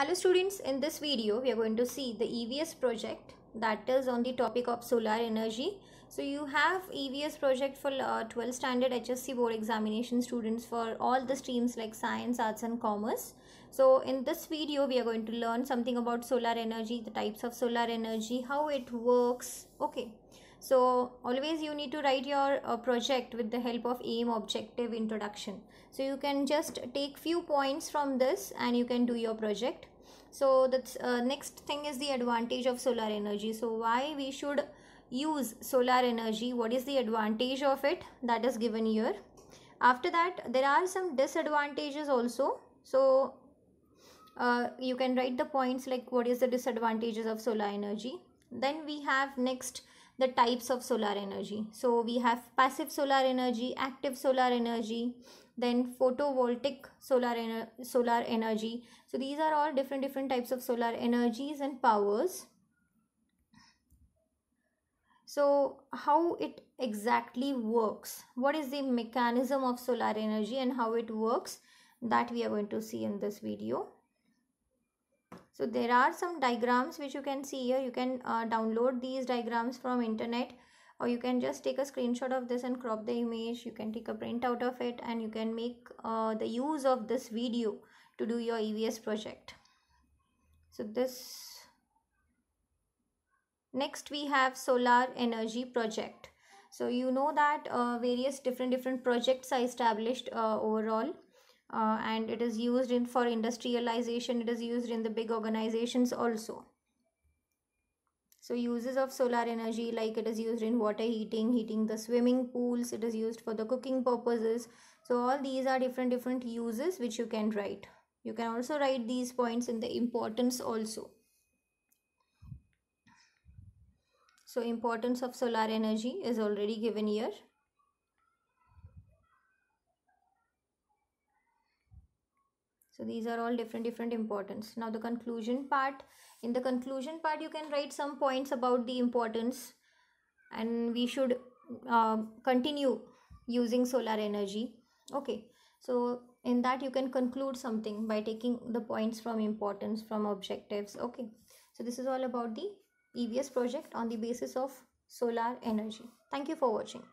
Hello students, in this video we are going to see the EVS project that is on the topic of solar energy. So you have EVS project for uh, 12 standard HSC board examination students for all the streams like science, arts and commerce. So in this video we are going to learn something about solar energy, the types of solar energy, how it works. Okay so always you need to write your uh, project with the help of aim objective introduction so you can just take few points from this and you can do your project so the uh, next thing is the advantage of solar energy so why we should use solar energy what is the advantage of it that is given here after that there are some disadvantages also so uh, you can write the points like what is the disadvantages of solar energy then we have next the types of solar energy. So we have passive solar energy, active solar energy, then photovoltaic solar ener solar energy. So these are all different different types of solar energies and powers. So how it exactly works? What is the mechanism of solar energy and how it works? That we are going to see in this video so there are some diagrams which you can see here you can uh, download these diagrams from internet or you can just take a screenshot of this and crop the image you can take a printout of it and you can make uh, the use of this video to do your EVS project so this next we have solar energy project so you know that uh, various different different projects are established uh, overall uh, and it is used in for industrialization it is used in the big organizations also so uses of solar energy like it is used in water heating heating the swimming pools it is used for the cooking purposes so all these are different different uses which you can write you can also write these points in the importance also so importance of solar energy is already given here so these are all different different importance now the conclusion part in the conclusion part you can write some points about the importance and we should uh, continue using solar energy okay so in that you can conclude something by taking the points from importance from objectives okay so this is all about the evs project on the basis of solar energy thank you for watching